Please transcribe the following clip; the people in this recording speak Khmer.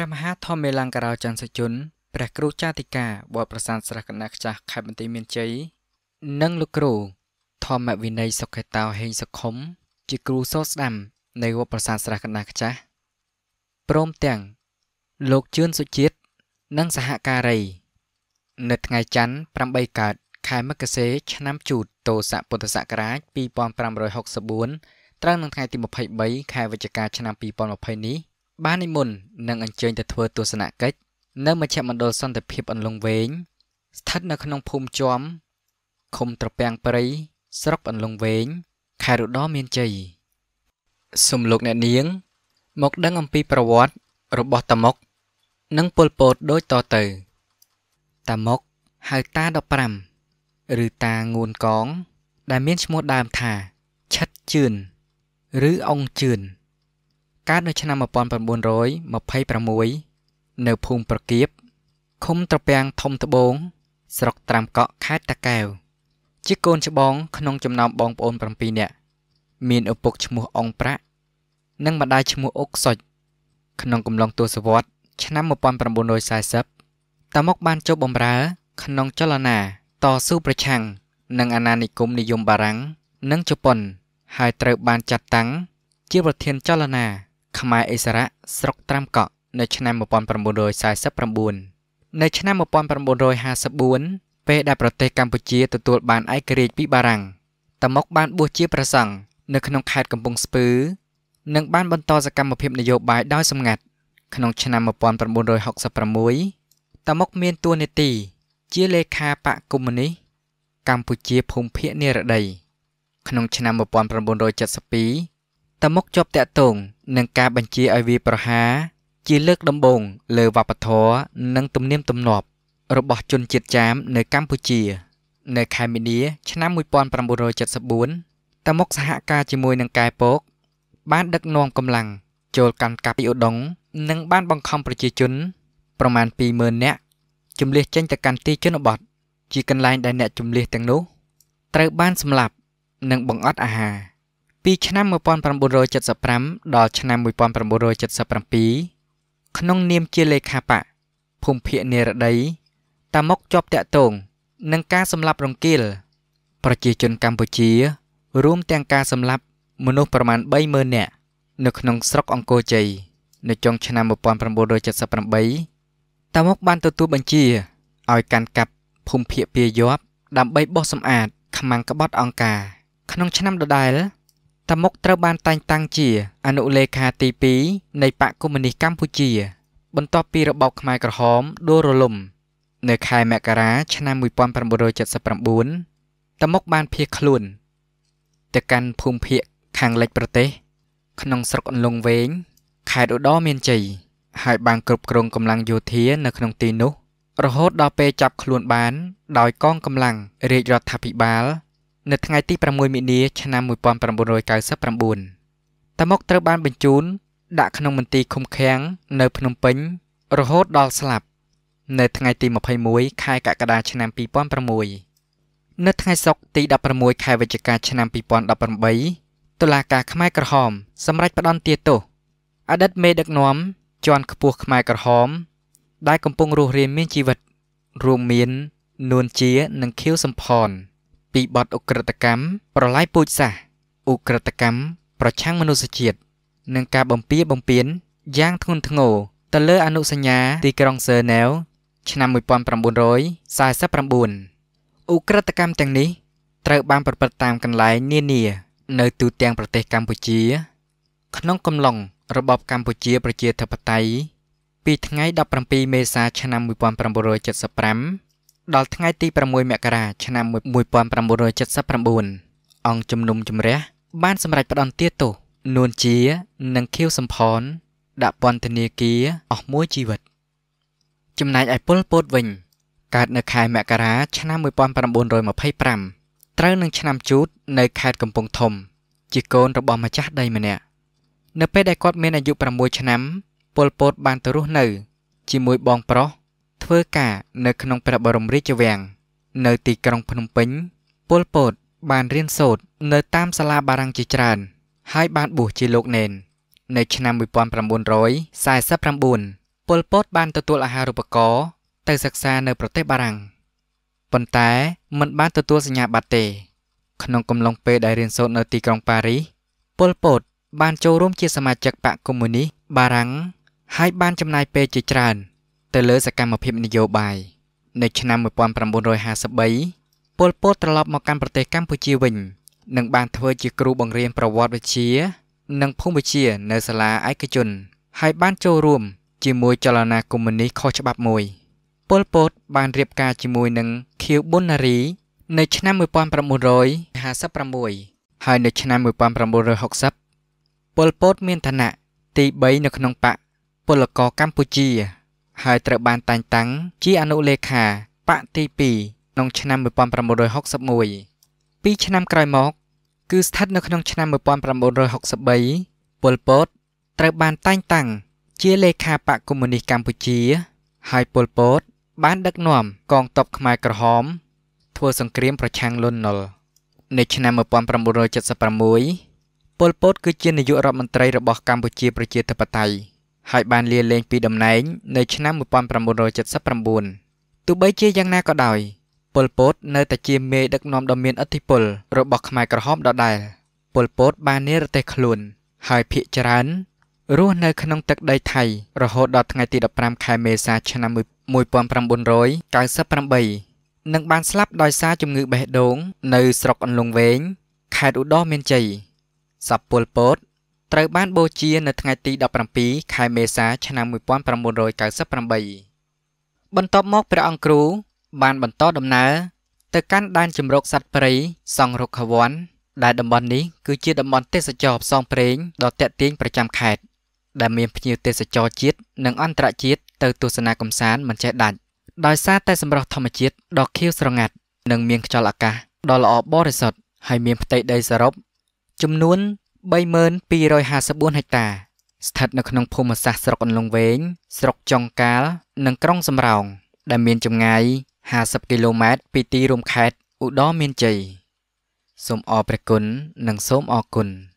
ព្រះមហាធម្មមេលង្ការោចន្ទសជនព្រះគ្រូចាតិកាវត្តប្រសានស្រះកណ្ដាខ្ចាស់ខេត្តបន្ទាយមានជ័យនិងលោកគ្រូ ធម្មវិន័យសុខេតោហេងសុខុមជាគ្រូសូត្រស្ដាំនៃវត្តប្រាសាទស្រះកណ្ដាលខ្ចាស់ព្រមទាំង លោកជឿនសុជាតិនិងសហការីនៅថ្ងៃច័ន្ទ8កើតខែមករាឆ្នាំជូតទោស័កពុទ្ធសករាជ2564ត្រូវនឹងថ្ងៃទី23ខែវិច្ឆិកាឆ្នាំ2020នេះបាននិមន្តនិងអញ្ជើញទៅធ្វើទស្សនកិច្ចនៅមជ្ឈមណ្ឌលសន្តិភាពអន្លង់វែងស្ថិតនៅក្នុងភូមិជាំឃុំត្រពាំងព្រៃស្រុកអន្លង់វែងខេត្តរតនមានជ័យសំលោកអ្នកនាង មកដឹងអំពីប្រវត្តិរបស់តាម៉ុកនិងពលពតដូចតទៅ តាម៉ុកហៅតា15ឬតាងួនកង ដែលមានឈ្មោះដើមថាឆិតជឿនឬអង្គជឿនកើតនៅឆ្នាំ1926នៅភូមិប្រគៀបឃុំត្រពាំងធំត្បូងស្រុកត្រាំកក់ខេត្តតាកែវ ជាកូនច្បងក្នុងចំណោមបងប្អូន7នាក់មានឪពុកឈ្មោះអងប្រាក់និងម្ដាយឈ្មោះអុកសុចក្នុងកំឡុងទសវត្សរ៍ឆ្នាំ1940តាមកបានចូលបម្រើក្នុងចលនាតស៊ូប្រឆាំងនឹងអាណានិគមនិយមបារាំងនិងជប៉ុនហើយត្រូវបានចាត់តាំង ជាប្រធានចលនាខ្មែរអិសរៈស្រុកត្រាំកក់នៅឆ្នាំ1949នៅឆ្នាំ1954ពេលដែលប្រទេសកម្ពុជាទទួលបានឯករាជ្យពីបារាំងតាម៉ុកបានបួសជាព្រះសង្ឃនៅក្នុងខេត្តកំពង់ស្ពឺនិងបានបន្តសកម្មភាពនយោបាយដោយសម្ងាត់ ក្នុងឆ្នាំ1966តាម៉ុកមានតួនាទី ជាលេខាបកកុម្មុយនីសកម្ពុជាភូមិភាគនិរតីក្នុង ឆ្នាំ1972តមុខជាប់តាក់ទងនឹងការបញ្ជាឲ្យវាប្រហារជាលើកដំបូងលើវប្បធម៌និងទំនៀមទម្លាប់របស់ជនជាតិចាម នៅកម្ពុជា នៅខែមីនាឆ្នាំ1974តមុខសហការជាមួយនឹងកែពកបានដឹកនាំកម្លាំងចូលកាន់កាប់ពីឧដុង្គនិងបានបង្ខំប្រជាជន ប្រមាណ20000នាក់ជម្លៀសចេញទៅកាន់ទីជនបទជាកន្លែងដែលអ្នកជម្លៀសទាំងនោះត្រូវបានសម្លាប់និងបង្អត់អាហារ។ពីឆ្នាំ1975ដល់ឆ្នាំ1977ក្នុងនាមជាលេខាបកភូមិភាគនិរដី តាមកជាប់តាក់ទងនឹងការសម្លាប់រង្គាលប្រជាជនកម្ពុជា រួមទាំងការសម្លាប់ មនុស្សប្រមាណ30000នាក់នៅ ក្នុងស្រុកអង្គរជ័យនៅចុង ឆ្នាំ1978តាមកបានទទួលបញ្ជាឲ្យកាន់កាប់ភូមិភាគពាយ័ព្យដើម្បីបោះសម្អាត ខ្មាំងក្បត់អង្គការក្នុងឆ្នាំដដែលតាមុកត្រូវបានតែងតាំងជាអនុលេខាទី2នៃបកកុម្មុយនីសកម្ពុជា បន្ទាប់ពីរបបខ្មែរក្រហមដួលរលំ នៅ ខែមករា ឆ្នាំ1979តាមុកបានភៀសខ្លួនទៅកាន់ភូមិភាគខាងលិចប្រទេស ក្នុងស្រុកអន្លង់វែងខេត្តឧត្តរមានជ័យហើយបានគ្រប់គ្រងកម្លាំងយោធានៅក្នុងទីនោះ រហូតដល់ពេលចាប់ខ្លួនបានដោយកងកម្លាំងរាជរដ្ឋាភិបាលនៅថ្ងៃទី6មីនាឆ្នាំ1999តាម៉ុកត្រូវបានបញ្ជូន ដាក់ក្នុងមន្ទីរឃុំឃាំងនៅភ្នំពេញរហូតដល់ស្លាប់ នៅថ្ងៃទី21ខែកក្កដាឆ្នាំ2006នៅថ្ងៃសុក្រទី16ខែវិច្ឆិកាឆ្នាំ2018តុលាការខ្មែរក្រហមសម្រេចផ្តន្ទាទោសអតីតមេដឹកនាំជាន់ខ្ពស់ខ្មែរក្រហមដែលកំពុងរស់រានមានជីវិតរួមមាននួនជានិងខៀវសំផន។ពីបទអ ுக ្រិតកម្មប្រឡាយពូជសាសអ ுக ្រិតកម្មប្រឆាំងមនុស្សជាតិនិងការបំពៀបំពៀនយ៉ាងធ្ងន់ធ្ងរទៅលើ អនុសញ្ញាទីក្រុងសឺណែវឆ្នាំ1949អ ுக ្រិតកម្មទាំងនេះត្រូវបានប្រព្រឹត្តតាមកន្លែងនានានៅទូទាំងប្រទេសកម្ពុជា ក្នុងកំឡុងរបបកម្ពុជាប្រជាធិបតេយ្យពីថ្ងៃ17មេសាឆ្នាំ1975ដល់ថ្ងៃទី6មករាឆ្នាំ1979អង្គជំនុំជម្រះបាន សម្រេចផ្តន្ទាទោសនួនជានិងខៀវសំផនដាក់ពន្ធនាគារអស់មួយជីវិត ចំណែកឯពលពតវិញកើតនៅខែមករាឆ្នាំ1925ត្រូវនឹងឆ្នាំជូត នៅខេត្តកំពង់ធំ ជាកូនរបស់ម្ចាស់ដីម្នាក់នៅពេលដែលគាត់មានអាយុ6ឆ្នាំពលពត បានទៅរស់នៅជាមួយបងប្រុសធ្វើការនៅក្នុងព្រះបរមរាជវាំងនៅទីក្រុងភ្នំពេញពលពត បានរៀនសូត្រនៅតាមសាលាបារាំងជាច្រើន ហើយបានបួសជាលោកនេននៅឆ្នាំ1949ពលពតបានទទួលអាហារូបករណ៍ទៅសិក្សានៅប្រទេសបារាំងប៉ុន្តែមិនបានទទួលសញ្ញាបត្រទេ ក្នុងកំឡុងពេលដែលរៀនសូត្រនៅទីក្រុងប៉ារីសពលពត បានចូលរួមជាសមាជិកបកកុម្មុយនីសបារាំងហើយបានចំណាយពេលជាច្រើនទៅលើសកម្មភាពនយោបាយនៅឆ្នាំ1953ប៉ុលពតត្រឡប់មកកាន់ប្រទេសកម្ពុជាវិញនិងបានធ្វើជាគ្រូបង្រៀនប្រវត្តិវិទ្យានិងភូមិវិទ្យានៅសាលាឯកជន ហើយបានចូលរួម ជាមួយចលនាកុម្មុយនីសខុសច្បាប់មួយប៉ុលពតបានរៀបការជាមួយនឹងខៀវប៊ុនណារី នៅ ឆ្នាំ1956ហើយ នៅ ឆ្នាំ1960ប៉ុលពតមានឋានៈទី3នៅក្នុង បក ពលករកម្ពុជាហើយត្រូវបានតែងតាំងជាអនុលេខាបកទី2ក្នុងឆ្នាំ1961ពីរឆ្នាំក្រោយមកគឺស្ថិតនៅក្នុងឆ្នាំ1963ប៉ុលពតត្រូវបានតែងតាំង ជាលេខាបកកុម្មុយនីសកម្ពុជាហើយប៉ុលពតបាន ដឹកនាំ កងទ័ពខ្មែរក្រហម ធ្វើសង្គ្រាម ប្រឆាំងលន់នល់នៅឆ្នាំ1976ប៉ុលពតគឺជានាយករដ្ឋមន្ត្រីរបស់កម្ពុជាប្រជាធិបតេយ្យហើយបានលាលែងពីតំណែងនៅឆ្នាំ1979ទោះបីជាយ៉ាងណាក៏ដោយ ពលពត នៅតែជាមេដឹកនាំដ៏មានឥទ្ធិពលរបស់ខ្មែរក្រហមដដែលពលពត បាននិរទេសខ្លួន ហើយភៀកច្រើនរស់នៅ ក្នុងទឹកដីថៃរហូតដល់ថ្ងៃទី15ខែមេសាឆ្នាំ1998និងបានស្លាប់ដោយសារជំងឺបេះដូងនៅស្រុកអន្លង់វែងខេត្តឧត្តរមានជ័យសពពលពតត្រូវបានបូជានៅថ្ងៃទី17ខែមេសាឆ្នាំ1998បន្ទាប់មកព្រះអង្គគ្រូ បានបន្តដំណើរទៅកាន់ដែនជំរកសត្វព្រៃសង្ឃរុក្ខវ័នដែលតំបន់នេះគឺជាតំបន់ទេសចរផ្សងព្រេងដ៏ទាក់ទាញប្រចាំខេត្តដែលមានភ្ញៀវទេសចរជាតិនិងអន្តរជាតិទៅទស្សនាកម្សាន្តមិនចេះដាច់ដោយសារតែសម្រស់ធម្មជាតិដ៏ខៀវស្រងាត់និងមានខ្យល់អាកាសដ៏ល្អបរិសុទ្ធហើយមានផ្ទៃដីសរុបចំនួន3254ហិកតា ស្ថិតនៅក្នុងភូមិសាស្ត្រស្រុកអន្លង់វែងស្រុកចុងកាលនិងក្រុងសំរោងដែល មានចម្ងាយ50គីឡូម៉ែត្រពីទីរួមខេត្តឧត្តរមានជ័យសូមអរព្រះគុណនិងសូមអរគុណ។